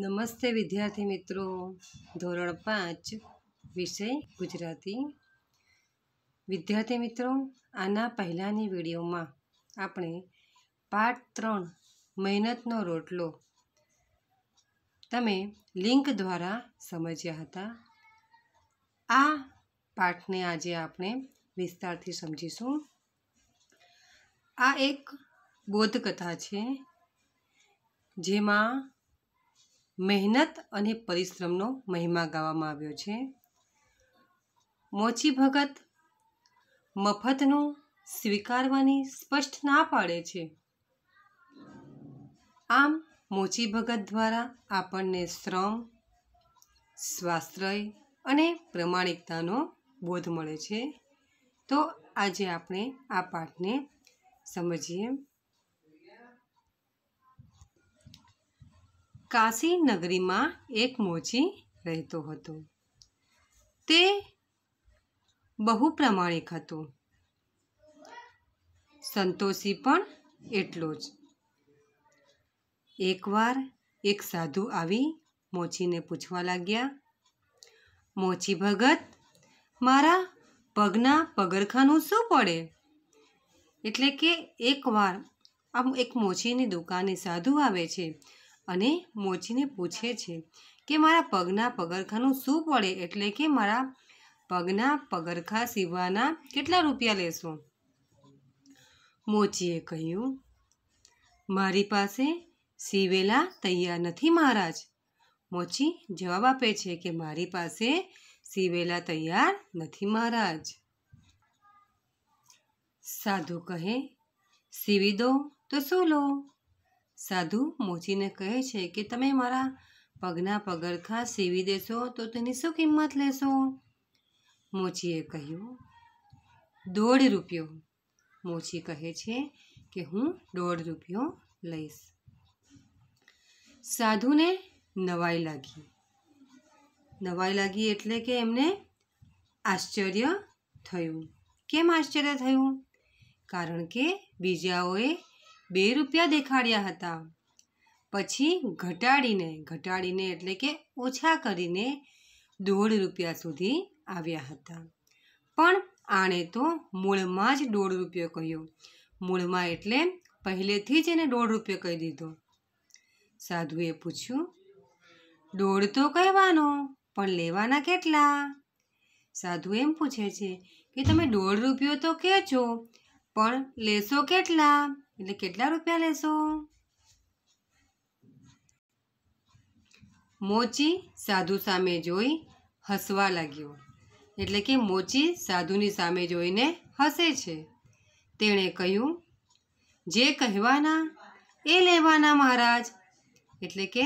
નમસ્તે વિદ્યાર્થી મિત્રો ધોરણ પાંચ વિષય ગુજરાતી વિદ્યાર્થી મિત્રો આના પહેલાંની વિડીયોમાં આપણે પાઠ ત્રણ મહેનતનો રોટલો તમે લિંક દ્વારા સમજ્યા હતા આ પાઠને આજે આપણે વિસ્તારથી સમજીશું આ એક બોધકથા છે જેમાં મહેનત અને પરિશ્રમનો મહિમા ગાવામાં આવ્યો છે મોચી ભગત મફતનું સ્વીકારવાની સ્પષ્ટ ના પાડે છે આમ મોચી ભગત દ્વારા આપણને શ્રમ સ્વાશ્રય અને પ્રમાણિકતાનો બોધ મળે છે તો આજે આપણે આ પાઠને સમજીએ કાશી નગરીમાં એક મોચી રહેતો હતો તે બહુ પ્રામાણિક હતો સંતોષી પણ એટલો જ એકવાર એક સાધુ આવી મોચીને પૂછવા લાગ્યા મોચી ભગત મારા પગના પગરખાનું શું પડે એટલે કે એકવાર આમ એક મોચીની દુકાને સાધુ આવે છે અને મોચીને પૂછે છે કે મારા પગના પગરખાનું શું પડે એટલે કે મારા પગના પગરખા સીવવાના કેટલા રૂપિયા લેશો મોચીએ કહ્યું મારી પાસે સીવેલા તૈયાર નથી મહારાજ મોચી જવાબ આપે છે કે મારી પાસે સીવેલા તૈયાર નથી મહારાજ સાધુ કહે સીવી દો તો શું લો સાધુ મોચીને કહે છે કે તમે મારા પગના પગરખા સીવી દેશો તો તેની શું કિંમત લેશો મોચીએ કહ્યું દોઢ રૂપિયો મોચી કહે છે કે હું દોઢ રૂપિયો લઈશ સાધુને નવાઈ લાગી નવાઈ લાગી એટલે કે એમને આશ્ચર્ય થયું કેમ આશ્ચર્ય થયું કારણ કે બીજાઓએ બે રૂપિયા દેખાડ્યા હતા પછી ઘટાડીને ઘટાડીને એટલે કે ઓછા કરીને દોઢ રૂપિયા સુધી આવ્યા હતા પણ આણે તો મૂળમાં જ દોઢ રૂપિયો કહ્યો મૂળમાં એટલે પહેલેથી જ એને દોઢ રૂપિયો કહી દીધો સાધુએ પૂછ્યું દોઢ તો કહેવાનો પણ લેવાના કેટલા સાધુ એમ પૂછે છે કે તમે દોઢ રૂપિયો તો કહે છો પણ લેશો કેટલા એટલે કેટલા રૂપિયા લેશો મોચી સાધુ સામે જોઈ હસવા લાગ્યો એટલે કે મોચી સાધુની સામે જોઈને હસે છે તેણે કહ્યું જે કહેવાના એ લેવાના મહારાજ એટલે કે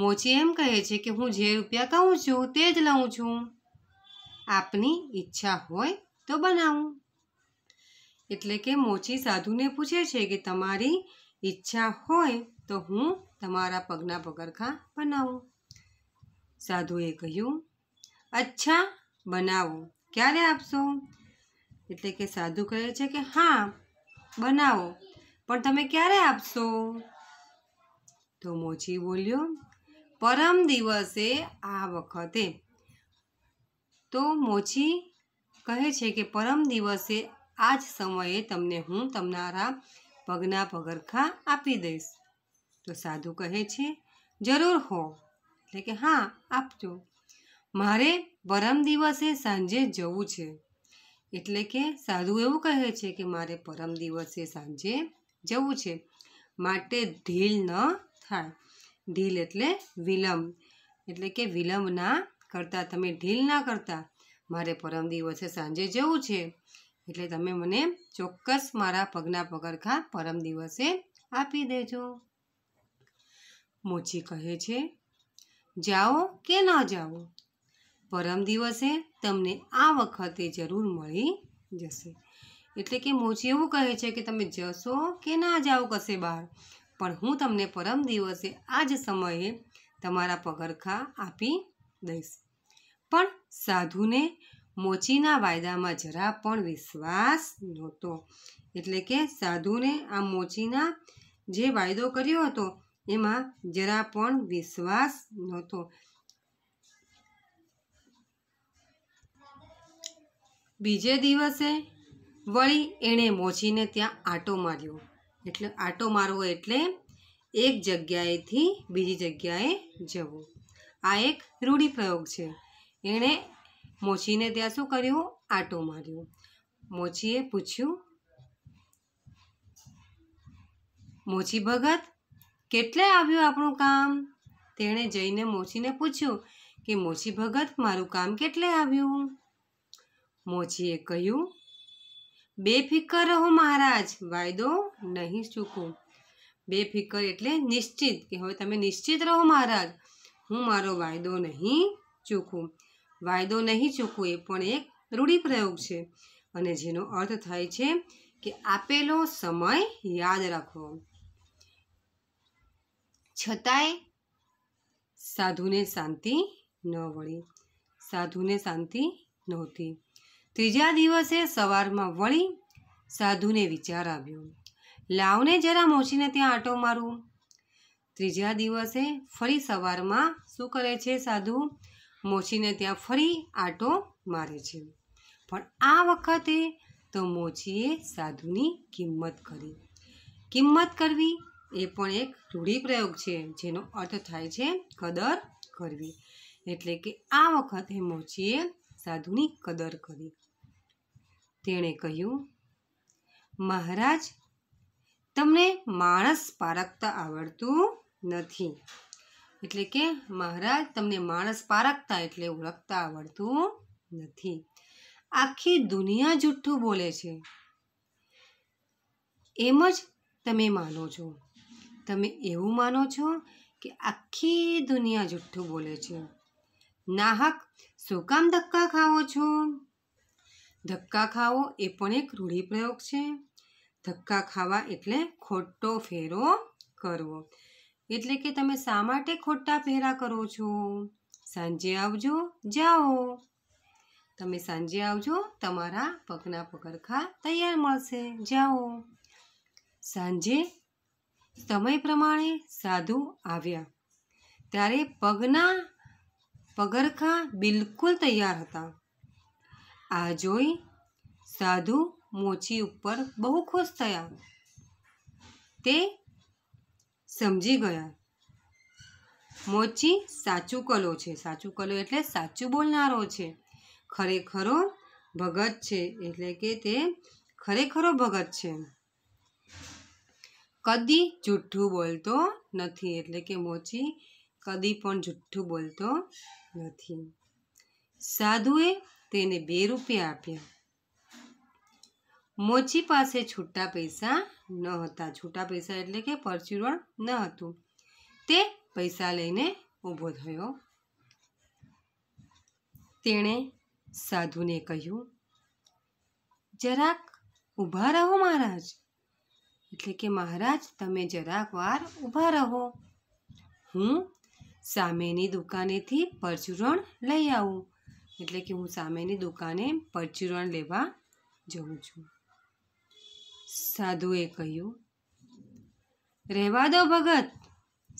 મોચી એમ કહે છે કે હું જે રૂપિયા કહું છું તે જ લઉં છું આપની ઈચ્છા હોય તો બનાવું એટલે કે મોચી સાધુને પૂછે છે કે તમારી ઈચ્છા હોય તો હું તમારા પગના પગરખા બનાવું સાધુએ કહ્યું અચ્છા બનાવો ક્યારે આપશો એટલે કે સાધુ કહે છે કે હા બનાવો પણ તમે ક્યારે આપશો તો મોચી બોલ્યો પરમ દિવસે આ વખતે તો મોચી કહે છે કે પરમ દિવસે આ જ સમયે તમને હું તમારા પગના પગરખા આપી દઈશ તો સાધુ કહે છે જરૂર હો એટલે કે હા આપજો મારે પરમ દિવસે સાંજે જવું છે એટલે કે સાધુ એવું કહે છે કે મારે પરમ દિવસે સાંજે જવું છે માટે ઢીલ ન થાય ઢીલ એટલે વિલંબ એટલે કે વિલંબ ના કરતા તમે ઢીલ ના કરતા મારે પરમ દિવસે સાંજે જવું છે એટલે તમે મને ચોક્કસ મારા પગના પગરખા પરમ દિવસે આપી દેજો મોચી કહે છે જાઓ કે ન જાઓ પરમ દિવસે તમને આ વખતે જરૂર મળી જશે એટલે કે મોચી એવું કહે છે કે તમે જશો કે ના જાઓ કશે બહાર પણ હું તમને પરમ દિવસે આ જ સમયે તમારા પગરખા આપી દઈશ પણ સાધુને મોચીના વાયદામાં જરા પણ વિશ્વાસ નહોતો એટલે કે સાધુને આ મોચીના જે વાયદો કર્યો હતો એમાં જરા પણ વિશ્વાસ નહોતો બીજે દિવસે વળી એણે મોચીને ત્યાં આટો માર્યો એટલે આટો મારવો એટલે એક જગ્યાએથી બીજી જગ્યાએ જવું આ એક રૂઢિપ્રયોગ છે એણે મોચીને ત્યાં શું કર્યું આટો માર્યું મોચીએ પૂછ્યું મોચી ભગત કેટલે આવ્યું આપણું કામ તેણે જઈને મોચીને પૂછ્યું કે મોચી ભગત મારું કામ કેટલે આવ્યું મોચીએ કહ્યું બેફિકર રહો મહારાજ વાયદો નહીં ચૂકો બેફિકર એટલે નિશ્ચિત કે હવે તમે નિશ્ચિત રહો મહારાજ હું મારો વાયદો નહીં ચૂકું વાયદો નહીં ચૂકવો એ પણ એક રૂઢિપ્રયોગ છે અને જેનો અર્થ થાય છે કે આપેલો સમય યાદ રાખવો છતાંય સાધુને શાંતિ ન વળી સાધુને શાંતિ નહોતી ત્રીજા દિવસે સવારમાં વળી સાધુને વિચાર આવ્યો લાવને જરા મોચીને ત્યાં આટો મારું ત્રીજા દિવસે ફરી સવારમાં શું કરે છે સાધુ મોચીને ત્યાં ફરી આંટો મારે છે પણ આ વખતે તો મોચીએ સાધુની કિંમત કરી કિંમત કરવી એ પણ એક રૂઢિપ્રયોગ છે જેનો અર્થ થાય છે કદર કરવી એટલે કે આ વખતે મોચીએ સાધુની કદર કરી તેણે કહ્યું મહારાજ તમને માણસ પારખતા આવડતું નથી એટલે કે મહારાજ તમને માણસ પારખતા એટલે ઓળખતા આવડતું નથી આખી દુનિયા જુઠ્ઠું બોલે છે એમ જ તમે માનો છો તમે એવું માનો છો કે આખી દુનિયા જુઠ્ઠું બોલે છે નાહક શું કામ ધક્કા ખાવો છો ધક્કા ખાવો એ પણ એક રૂઢિપ્રયોગ છે ધક્કા ખાવા એટલે ખોટો ફેરો કરવો એટલે કે તમે શા માટે ખોટા પહેરા કરો છો સાંજે આવજો જાઓ તમે સાંજે આવજો તમારા પગના પગરખા તૈયાર મળશે જાઓ સાંજે સમય પ્રમાણે સાધુ આવ્યા ત્યારે પગના પગરખા બિલકુલ તૈયાર હતા આ જોઈ સાધુ મોચી ઉપર બહુ ખુશ થયા તે સમજી ગયા મોચી સાચું કલો છે સાચું કલો એટલે સાચું બોલનારો છે ખરેખરો ભગત છે એટલે કે તે ખરેખરો ભગત છે કદી જુઠ્ઠું બોલતો નથી એટલે કે મોચી કદી પણ જુઠ્ઠું બોલતો નથી સાધુએ તેને બે રૂપિયા આપ્યા મોચી પાસે છૂટા પૈસા ન હતા છૂટા પૈસા એટલે કે પરચુરણ ન હતું તે પૈસા લઈને ઊભો થયો તેણે સાધુને કહ્યું જરાક ઊભા રહો મહારાજ એટલે કે મહારાજ તમે જરાક વાર ઊભા રહો હું સામેની દુકાનેથી પરચુરણ લઈ આવું એટલે કે હું સામેની દુકાને પરચુરણ લેવા જઉં છું સાધુએ કહ્યું રહેવા દો ભગત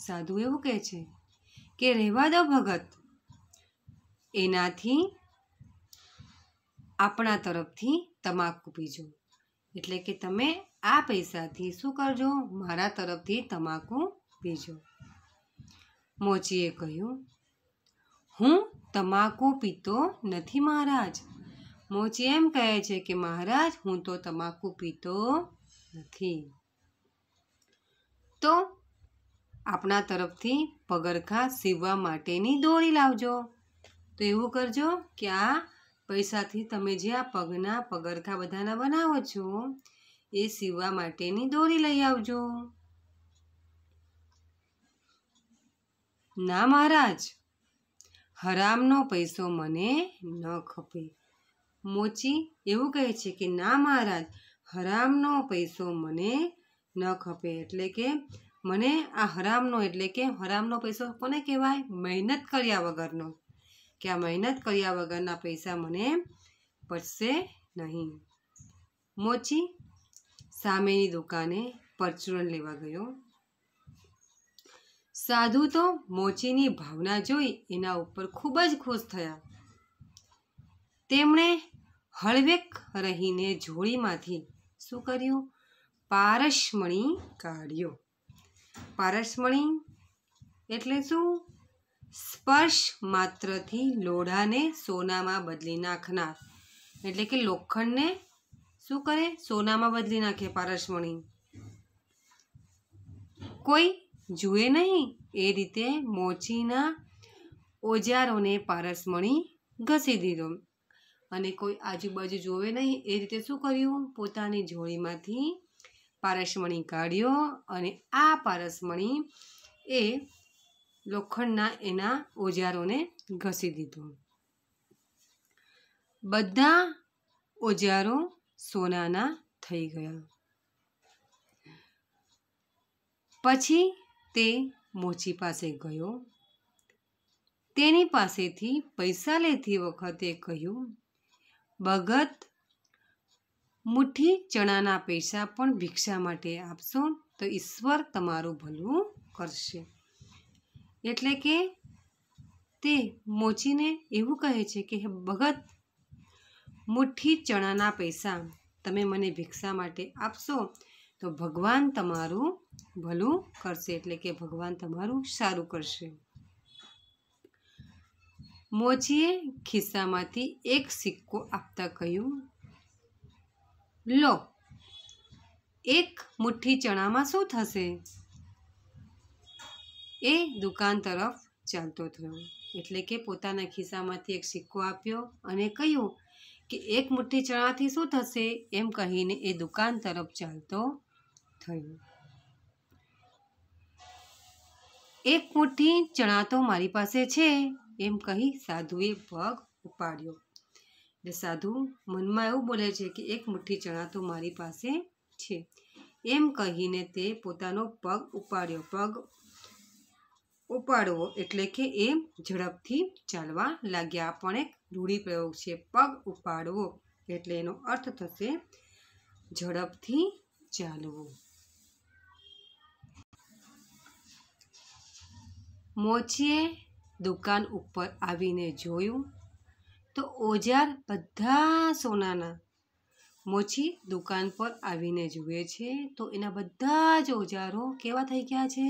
સાધુ એવું કહે છે કે રહેવા દો ભગત એનાથી આપણા તરફથી તમાકુ પીજો એટલે કે તમે આ પૈસાથી શું કરજો મારા તરફથી તમાકુ પીજો મોચીએ કહ્યું હું તમાકુ પીતો નથી મહારાજ મોચી એમ કહે છે કે મહારાજ હું તો તમાકુ પીતો નથી તો આપણા તરફથી પગરખા સીવવા માટેની દોરી લાવજો તો એવું કરજો કે આ પૈસાથી તમે જે આ પગના પગરખા બધાના બનાવો છો એ સીવવા માટેની દોરી લઈ આવજો ના મહારાજ હરામનો પૈસો મને ન ખપે મોચી એવું કહે છે કે ના મહારાજ હરામનો પૈસો મને ન ખપે એટલે કે મને આ હરામનો એટલે કે હરામનો પૈસો કોને કહેવાય મહેનત કર્યા વગરનો કે આ મહેનત કર્યા વગરના પૈસા મને પચશે નહીં મોચી સામેની દુકાને પરચુરણ લેવા ગયો સાધુ તો મોચીની ભાવના જોઈ એના ઉપર ખૂબ જ ખુશ થયા તેમણે હળવેક રહીને જોડીમાંથી શું કર્યું પારસમણી કાઢ્યો પારસમણી એટલે શું સ્પર્શ માત્રથી લોઢાને સોનામાં બદલી નાખનાર એટલે કે લોખંડને શું કરે સોનામાં બદલી નાખે પારસમણી કોઈ જુએ નહીં એ રીતે મોચીના ઓજારોને પારસમણી ઘસી દીધો અને કોઈ આજુબાજુ જોવે નહીં એ રીતે શું કર્યું પોતાની જોડીમાંથી પારસમણી કાઢ્યો અને આ પારસમણી એ લોખંડના એના ઓજારોને ઘસી દીધું બધા ઓજારો સોનાના થઈ ગયા પછી તે મોચી પાસે ગયો તેની પાસેથી પૈસા લેતી વખતે કહ્યું ભગત મુઠ્ઠી ચણાના પૈસા પણ ભિક્ષા માટે આપશો તો ઈશ્વર તમારું ભલું કરશે એટલે કે તે મોચીને એવું કહે છે કે હે ભગત મુઠ્ઠી ચણાના પૈસા તમે મને ભિક્ષા માટે આપશો તો ભગવાન તમારું ભલું કરશે એટલે કે ભગવાન તમારું સારું કરશે મોજીએ ખિસ્સામાંથી એક સિક્કો આપતા કહ્યું લો એક મુઠ્ઠી ચણામાં શું થશે એ દુકાન તરફ ચાલતો થયો એટલે કે પોતાના ખિસ્સામાંથી એક સિક્કો આપ્યો અને કહ્યું કે એક મુઠ્ઠી ચણાથી શું થશે એમ કહીને એ દુકાન તરફ ચાલતો થયો એક મુઠ્ઠી ચણા તો મારી પાસે છે એમ કહી સાધુએ પગ ઉપાડ્યો એટલે સાધુ મનમાં એવું બોલે છે કે એક મુઠ્ઠી ચણા તો મારી પાસે છે એમ કહીને તે પોતાનો પગ ઉપાડ્યો પગ ઉપાડવો એટલે કે એ ઝડપથી ચાલવા લાગ્યા પણ એક રૂઢિપ્રયોગ છે પગ ઉપાડવો એટલે એનો અર્થ થશે ઝડપથી ચાલવું મોચીએ દુકાન ઉપર આવીને જોયું તો ઓજાર બધા સોનાના મોચી દુકાન પર આવીને જુએ છે તો એના બધા જ ઓજારો કેવા થઈ ગયા છે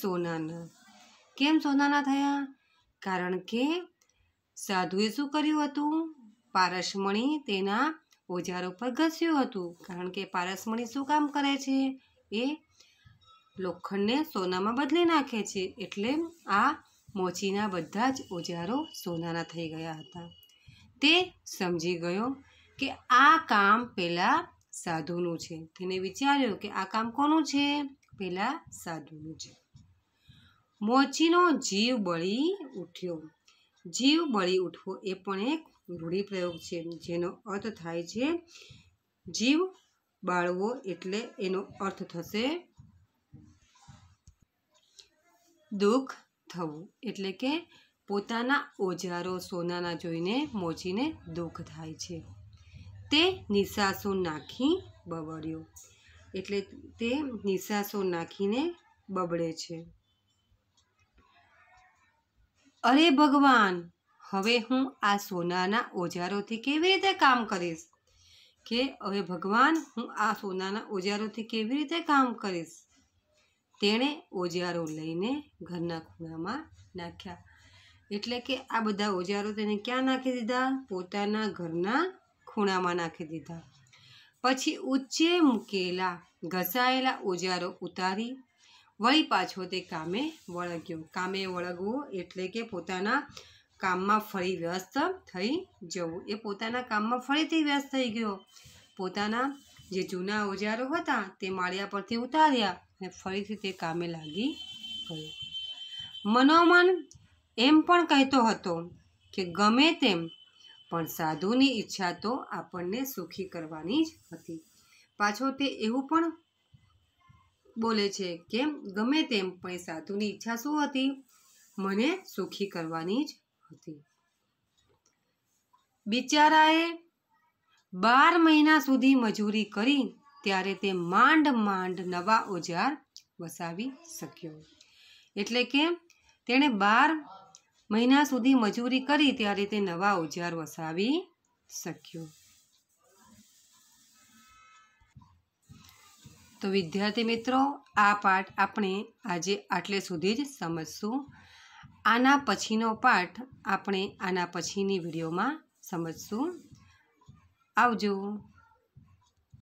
સોનાના કેમ સોનાના થયા કારણ કે સાધુએ શું કર્યું હતું પારસમણી તેના ઓજારો પર ઘસ્યું હતું કારણ કે પારસમણી શું કામ કરે છે એ લોખંડને સોનામાં બદલી નાખે છે એટલે આ મોચીના બધા જ ઓજારો સોનાના થઈ ગયા હતા તે સમજી ગયો કે આ કામ પહેલાં સાધુનું છે તેને વિચાર્યો કે આ કામ કોનું છે પહેલાં સાધુનું છે મોચીનો જીવ બળી ઉઠ્યો જીવ બળી ઉઠવો એ પણ એક રૂઢિપ્રયોગ છે જેનો અર્થ થાય છે જીવ બાળવો એટલે એનો અર્થ થશે દુઃખ થવું એટલે કે પોતાના ઓજારો સોનાના જોઈને મોચીને દુઃખ થાય છે તે નિશાસો નાખી બબડ્યો એટલે તે નિશાસો નાખીને બબડે છે અરે ભગવાન હવે હું આ સોનાના ઓજારોથી કેવી રીતે કામ કરીશ કે હવે ભગવાન હું આ સોનાના ઓજારોથી કેવી રીતે કામ કરીશ તેણે ઓજારો લઈને ઘરના ખૂણામાં નાખ્યા એટલે કે આ બધા ઓજારો તેને ક્યાં નાખી દીધા પોતાના ઘરના ખૂણામાં નાખી દીધા પછી ઊંચે મૂકેલા ઘસાયેલા ઓજારો ઉતારી વળી પાછો તે કામે વળગ્યો કામે વળગવું એટલે કે પોતાના કામમાં ફરી વ્યસ્ત થઈ જવું એ પોતાના કામમાં ફરીથી વ્યસ્ત થઈ ગયો પોતાના જે જૂના ઓજારો હતા તે માળિયા પરથી ઉતાર્યા અને ફરીથી તે કામે લાગી ગયું મનોમન એમ પણ કહેતો હતો કે ગમે તેમ પણ સાધુની ઈચ્છા તો આપણને સુખી કરવાની જ હતી પાછો તે એવું પણ બોલે છે કે ગમે તેમ પણ સાધુની ઈચ્છા શું હતી મને સુખી કરવાની જ હતી બિચારાએ બાર મહિના સુધી મજૂરી કરી ત્યારે તે માંડ માંડ નવા ઓજાર વસાવી શક્યો એટલે કે તેણે બાર મહિના સુધી મજૂરી કરી ત્યારે તે નવા ઓજાર વસાવી શક્યો તો વિદ્યાર્થી મિત્રો આ પાઠ આપણે આજે આટલે સુધી જ સમજશું આના પછીનો પાઠ આપણે આના પછીની વિડીયોમાં સમજશું 澳洲。